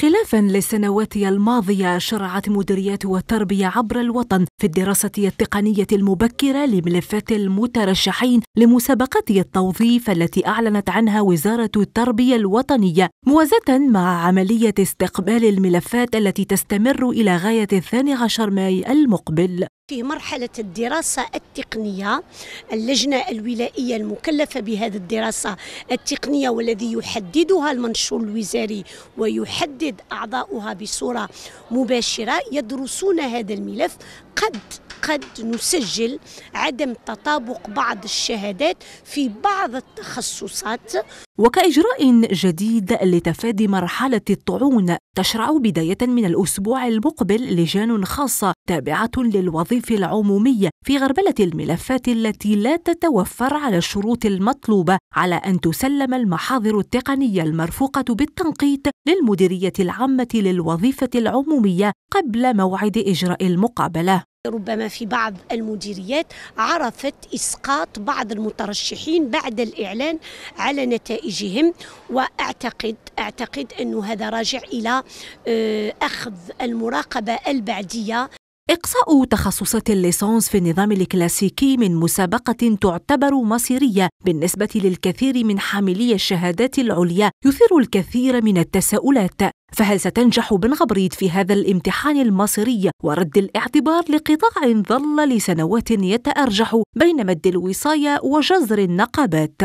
خلافا للسنوات الماضية شرعت مديريات والتربية عبر الوطن في الدراسة التقنية المبكرة لملفات المترشحين لمسابقة التوظيف التي أعلنت عنها وزارة التربية الوطنية موازاة مع عملية استقبال الملفات التي تستمر إلى غاية الثاني عشر ماي المقبل في مرحلة الدراسة التقنية اللجنة الولائية المكلفة بهذه الدراسة التقنية والذي يحددها المنشور الوزاري ويحدد أعضاؤها بصورة مباشرة يدرسون هذا الملف قد قد نسجل عدم تطابق بعض الشهادات في بعض التخصصات وكإجراء جديد لتفادي مرحلة الطعون تشرع بداية من الأسبوع المقبل لجان خاصة تابعة للوظيفة العمومي في غربلة الملفات التي لا تتوفر على الشروط المطلوبة على أن تسلم المحاضر التقنية المرفوقة بالتنقيط للمديرية العامة للوظيفة العمومية قبل موعد إجراء المقابلة. ربما في بعض المديريات عرفت اسقاط بعض المترشحين بعد الاعلان على نتائجهم واعتقد اعتقد انه هذا راجع الى آه، اخذ المراقبه البعديه إقصاء تخصصات الليسانس في النظام الكلاسيكي من مسابقة تعتبر مصيرية بالنسبة للكثير من حاملي الشهادات العليا يثير الكثير من التساؤلات فهل ستنجح بن غبريد في هذا الامتحان المصيري ورد الاعتبار لقطاع ظل لسنوات يتأرجح بين مد الوصاية وجزر النقابات